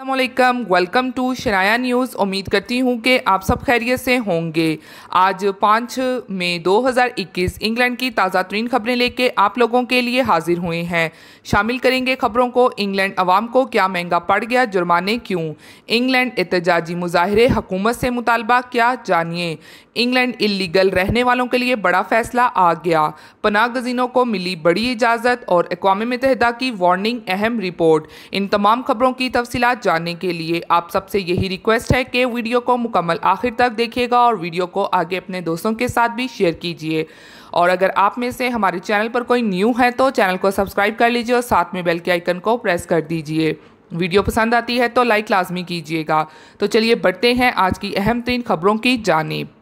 अल्लाम welcome to शराया news उम्मीद करती हूँ कि आप सब खैरियत से होंगे आज पाँच मई 2021 इंग्लैंड की ताज़ा तरीन खबरें लेके आप लोगों के लिए हाजिर हुए हैं शामिल करेंगे खबरों को इंग्लैंड अवाम को क्या महंगा पड़ गया जुर्माने क्यों इंग्लैंड एहतजाजी मुजाहरे हकूमत से मुतालबा क्या जानिए इंग्लैंड इलीगल रहने वालों के लिए बड़ा फैसला आ गया पनाह गजीनों को मिली बड़ी इजाज़त और अकवा मतहदा की वार्निंग अहम रिपोर्ट इन तमाम खबरों की तफसीत जाने के लिए आप सबसे यही रिक्वेस्ट है कि वीडियो को मुकम्मल आखिर तक देखिएगा और वीडियो को आगे अपने दोस्तों के साथ भी शेयर कीजिए और अगर आप में से हमारे चैनल पर कोई न्यू है तो चैनल को सब्सक्राइब कर लीजिए और साथ में बेल के आइकन को प्रेस कर दीजिए वीडियो पसंद आती है तो लाइक लाजमी कीजिएगा तो चलिए बढ़ते हैं आज की अहम तीन खबरों की जानब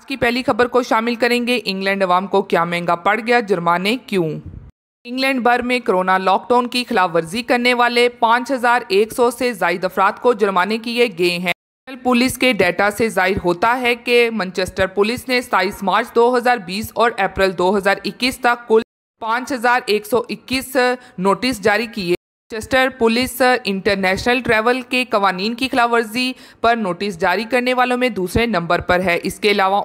आज की पहली खबर को शामिल करेंगे इंग्लैंड अवाम को क्या महंगा पड़ गया जुर्माने क्यों इंग्लैंड भर में कोरोना लॉकडाउन की खिलाफ वर्जी करने वाले 5,100 से जायद अफराद को जुर्माने किए गए हैं पुलिस के डेटा से जाहिर होता है कि मंचेस्टर पुलिस ने 27 मार्च 2020 और अप्रैल 2021 तक कुल 5,121 नोटिस जारी किए मंचेस्टर पुलिस इंटरनेशनल ट्रैवल के कवानीन की खिलाफ वर्जी पर नोटिस जारी करने वालों में दूसरे नंबर पर है इसके अलावा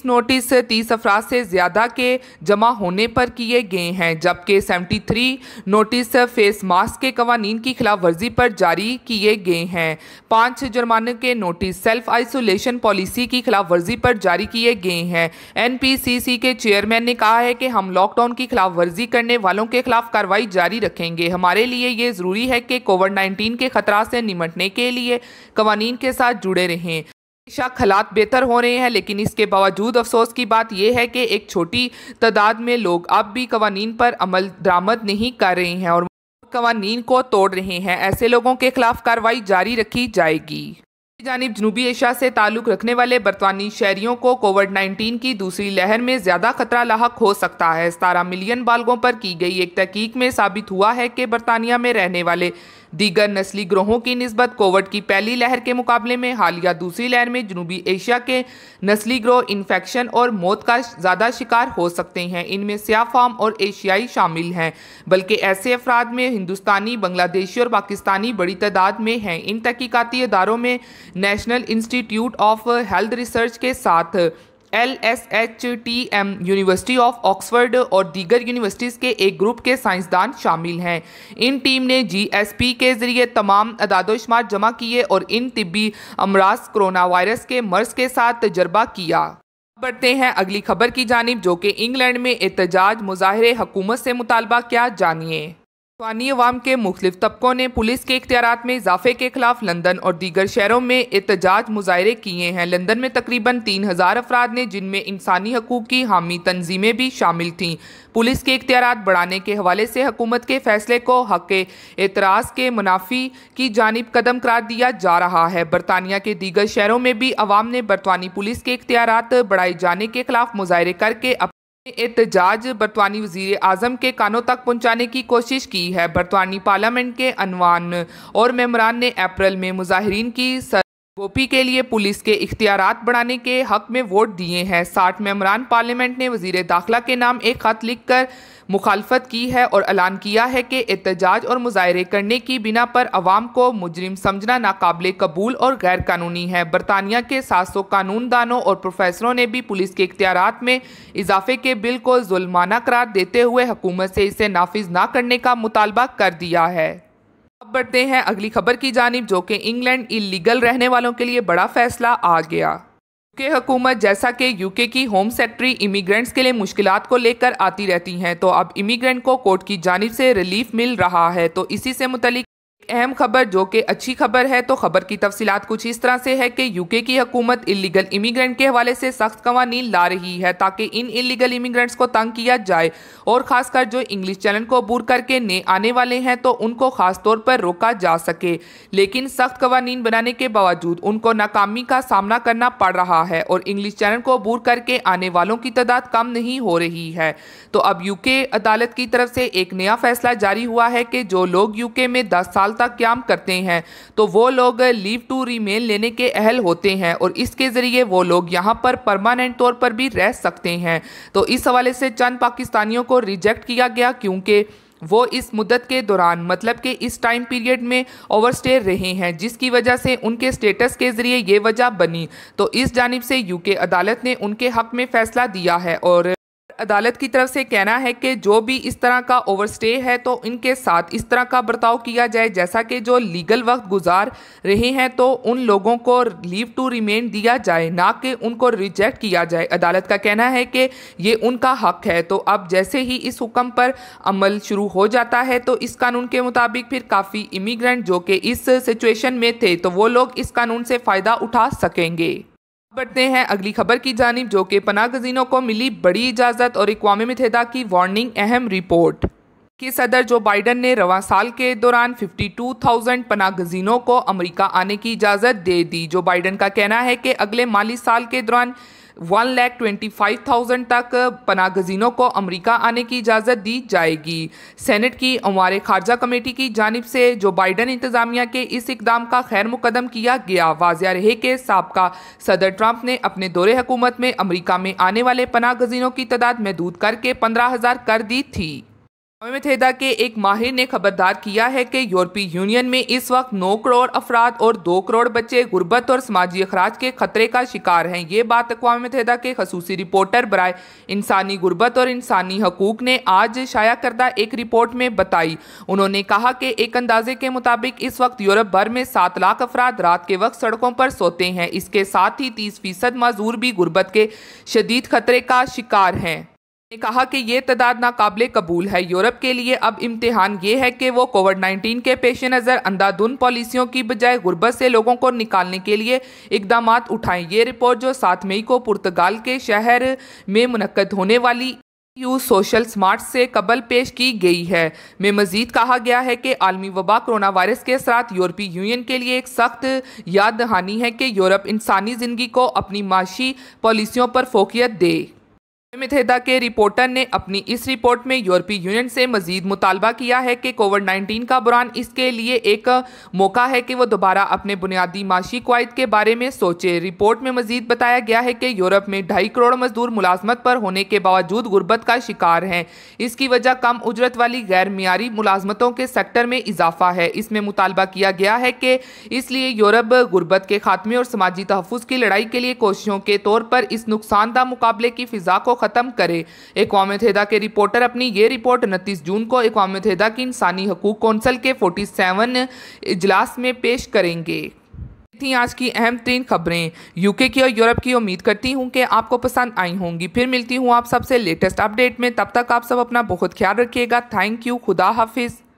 इस नोटिस तीस अफराज से ज़्यादा के जमा होने पर किए गए हैं जबकि seventy three notice face mask के कवानीन की खिलाफ वर्जी पर जारी किए गए हैं पाँच जुर्माने के नोटिस सेल्फ आइसोलेशन पॉलिसी की खिलाफ वर्जी पर जारी किए गए हैं एन पी सी सी के चेयरमैन ने कहा है कि हम लॉकडाउन की खिलाफ वर्जी करने वालों के खिलाफ कार्रवाई जारी रखेंगे हमारे लिए ये ज़रूरी है कि कोविड नाइन्टीन के खतरा से निमटने के लिए कवानीन के साथ जुड़े रहें बेशक हालात बेहतर हो रहे हैं लेकिन इसके बावजूद अफसोस की बात यह है कि एक छोटी तादाद में लोग अब भी कवानीन पर अमल दरामद नहीं कर रहे हैं और कवानीन को तोड़ रहे हैं ऐसे लोगों के खिलाफ कार्रवाई जारी रखी जाएगी जानब जनूबी एशिया से ताल्लुक रखने वाले बरतानी शहरियों को कोविड 19 की दूसरी लहर में ज्यादा खतरा लाक हो सकता है सतारह मिलियन बालगों पर की गई एक तहकीक में साबित हुआ है कि बरतानिया में रहने वाले दीगर नस्ली ग्रोहों की नस्बत कोविड की पहली लहर के मुकाबले में हालिया दूसरी लहर में जनूबी एशिया के नस्ली ग्रोह इन्फेक्शन और मौत का ज़्यादा शिकार हो सकते हैं इनमें सियाफाम और एशियाई शामिल हैं बल्कि ऐसे अफराद में हिंदुस्तानी बांग्लादेशी और पाकिस्तानी बड़ी तादाद में हैं इन तहकीकती इदारों में national institute of health research के साथ L S H T M university of Oxford और दीगर यूनिवर्सिटीज़ के एक ग्रुप के साइंसदान शामिल हैं इन टीम ने जी एस पी के ज़रिए तमाम अदादोशुमार जमा किए और इन तिबी अमराज कोरोना वायरस के मर्ज के साथ तजर्बा किया बढ़ते हैं अगली खबर की जानब जो कि इंग्लैंड में एहतजाज मुजाहरे हकूमत से मुतालबा क्या जानिए स्थानीय अवाम के मुख्त तबकों ने पुलिस के इख्तियार में इजाफे के खिलाफ लंदन और दीगर शहरों में एहतजाज मुजाहरे किए हैं लंदन में तकरीबन तीन हज़ार अफराद ने जिनमें इंसानी हकूक़ की हामी तनज़ीमें भी शामिल थीं पुलिस के इख्तियार बढ़ाने के हवाले से हकूमत के फैसले को हक एतराज़ के मुनाफी की जानब कदम करार दिया जा रहा है बरतानिया के दीगर शहरों में भी अवाम ने बरतानी पुलिस के इख्तियार बढ़ाए जाने के खिलाफ मुजाहरे करके एहतजाज बरतवानी वजीर अजम के कानों तक पहुँचाने की कोशिश की है बरतवानी पार्लियामेंट के अनवान और मेम्बरान ने अप्रैल में मुजाहरीन की सर गोपी के लिए पुलिस के इख्तियार बढ़ाने के हक में वोट दिए हैं साठ मेम्बरान पार्लियामेंट ने वजीर दाखिला के नाम एक खत लिख कर मुखालफत की है और ऐलान किया है कि एहतजाज और मुजाहरे करने की बिना पर अवाम को मुजरिम समझना नाकबिल कबूल और गैर कानूनी है बरतानिया के सात सौ कानून दानों और प्रोफेसरों ने भी पुलिस के इख्तियार में इजाफे के बिल को जुलमाना करार देते हुए हुकूमत से इसे नाफिज ना करने का मुतालबा कर दिया है अब बढ़ते हैं अगली खबर की जानब जो कि इंग्लैंड इलीगल रहने वालों के लिए बड़ा फैसला आ गया यूके हुकूमत जैसा कि यूके की होम सेक्रेटरी इमिग्रेंट्स के लिए मुश्किल को लेकर आती रहती हैं तो अब इमिग्रेंट को कोर्ट की जानब से रिलीफ मिल रहा है तो इसी से मुतलिक अहम खबर जो कि अच्छी खबर है तो खबर की तफसीत कुछ इस तरह से है कि यूके की हकूमत इलीगल इमिग्रेंट के हवाले से सख्त कवानीन ला रही है ताकि इन इलीगल इमिग्रेंट्स को तंग किया जाए और खासकर जो इंग्लिश चैनल को अबूर करके नए आने वाले हैं तो उनको खास तौर पर रोका जा सके लेकिन सख्त कवानी बनाने के बावजूद उनको नाकामी का सामना करना पड़ रहा है और इंग्लिश चैनल को अबूर करके आने वालों की तादाद कम नहीं हो रही है तो अब यूके अदालत की तरफ से एक नया फैसला जारी हुआ है कि जो लोग यूके में दस साल तक क्याम करते हैं तो वो लोग लीव टू रीमेन लेने के अहल होते हैं और इसके ज़रिए वो लोग यहाँ पर परमानेंट तौर पर भी रह सकते हैं तो इस हवाले से चंद पाकिस्तानियों को रिजेक्ट किया गया क्योंकि वो इस मुद्दत के दौरान मतलब कि इस टाइम पीरियड में ओवरस्टे रहे हैं जिसकी वजह से उनके स्टेटस के ज़रिए ये वजह बनी तो इस जानब से यूके अदालत ने उनके हक़ में फ़ैसला दिया है और अदालत की तरफ से कहना है कि जो भी इस तरह का ओवरस्टे है तो इनके साथ इस तरह का बर्ताव किया जाए जैसा कि जो लीगल वक्त गुजार रहे हैं तो उन लोगों को लीव टू रिमेन दिया जाए ना कि उनको रिजेक्ट किया जाए अदालत का कहना है कि ये उनका हक है तो अब जैसे ही इस हुक्म पर अमल शुरू हो जाता है तो इस कानून के मुताबिक फिर काफ़ी इमिग्रेंट जो कि इस सिचुएशन में थे तो वो लोग इस कानून से फ़ायदा उठा सकेंगे बढ़ते हैं अगली खबर की जानब जो कि पनाह गजीनों को मिली बड़ी इजाज़त और इकवा मतदा की वार्निंग अहम रिपोर्ट कि सदर जो बाइडन ने रवा साल के दौरान 52,000 पनागजीनों को अमेरिका आने की इजाज़त दे दी जो बाइडन का कहना है कि अगले माली साल के दौरान one lakh twenty five thousand तक पनागजीनों को अमरीका आने की इजाज़त दी जाएगी सेनेट की अमार खारजा कमेटी की जानब से जो बाइडन इंतजामिया के इस इकदाम का खैर मुकदम किया गया वाजिया रहे कि सबका सदर ट्रंप ने अपने दौरे हकूमत में अमरीका में आने वाले पनागजीनों की तादाद महदूद करके पंद्रह हज़ार कर दी थी मुतहदा के एक माहिर ने खबरदार किया है कि यूरोपीय यूनियन में इस वक्त 9 करोड़ अफराद और 2 करोड़ बच्चे गुर्बत और समाजी अखराज के खतरे का शिकार हैं ये बात अकवा मुतहदा के खसूसी रिपोर्टर बरए इंसानी गुर्बत और इंसानी हकूक ने आज शाया करदा एक रिपोर्ट में बताई उन्होंने कहा कि एक अंदाजे के मुताबिक इस वक्त यूरोप भर में सात लाख अफराद रात के वक्त सड़कों पर सोते हैं इसके साथ ही तीस फीसद मजदूर भी गुर्बत के शदीद खतरे का शिकार हैं ने कहा कि ये तादाद नाकबले कबूल है यूरोप के लिए अब इम्तहान ये है कि वो कोविड नाइन्टीन के पेश नज़र अंधाधुन पॉलिसियों की बजाय गुरबत से लोगों को निकालने के लिए इकदाम उठाएं ये रिपोर्ट जो सात मई को पुर्तगाल के शहर में मनक़द होने वाली यू सोशल स्मार्ट से कबल पेश की गई है में मजीद कहा गया है कि आलमी वबा कोरोना वायरस के साथ यूरोपीय यूनियन के लिए एक सख्त याद दहानी है कि यूरोप इंसानी ज़िंदगी को अपनी माशी पॉलिसियों पर फोकियत दे मिथेदा के रिपोर्टर ने अपनी इस रिपोर्ट में यूरोपीय यूनियन से मजीद मुतालबा किया है कि कोविड 19 का बुरान इसके लिए एक मौका है कि वह दोबारा अपने बुनियादी माशी कवायद के बारे में सोचे रिपोर्ट में मजीद बताया गया है कि यूरोप में ढाई करोड़ मजदूर मुलाजमत पर होने के बावजूद गुर्बत का शिकार हैं इसकी वजह कम उजरत वाली गैर मीरी मुलाजमतों के सेक्टर में इजाफा है इसमें मुतालबा किया गया है कि इसलिए यूरोप गुर्बत के खात्मे और समाजी तहफ़ की लड़ाई के लिए कोशिशों के तौर पर इस नुकसानदा मुकाबले की फ़िज़ा को ख़त्म करे एकवाम तहदा के रिपोर्टर अपनी ये रिपोर्ट उनतीस जून को एकवाम तहदा की इंसानी हकूक कौंसल के फोर्टी सेवन इजलास में पेश करेंगे थी आज की अहम तीन खबरें यूके की और यूरोप की उम्मीद करती हूं कि आपको पसंद आई होंगी फिर मिलती हूँ आप सबसे लेटेस्ट अपडेट में तब तक आप सब अपना बहुत ख्याल रखिएगा थैंक यू खुदा हाफिज़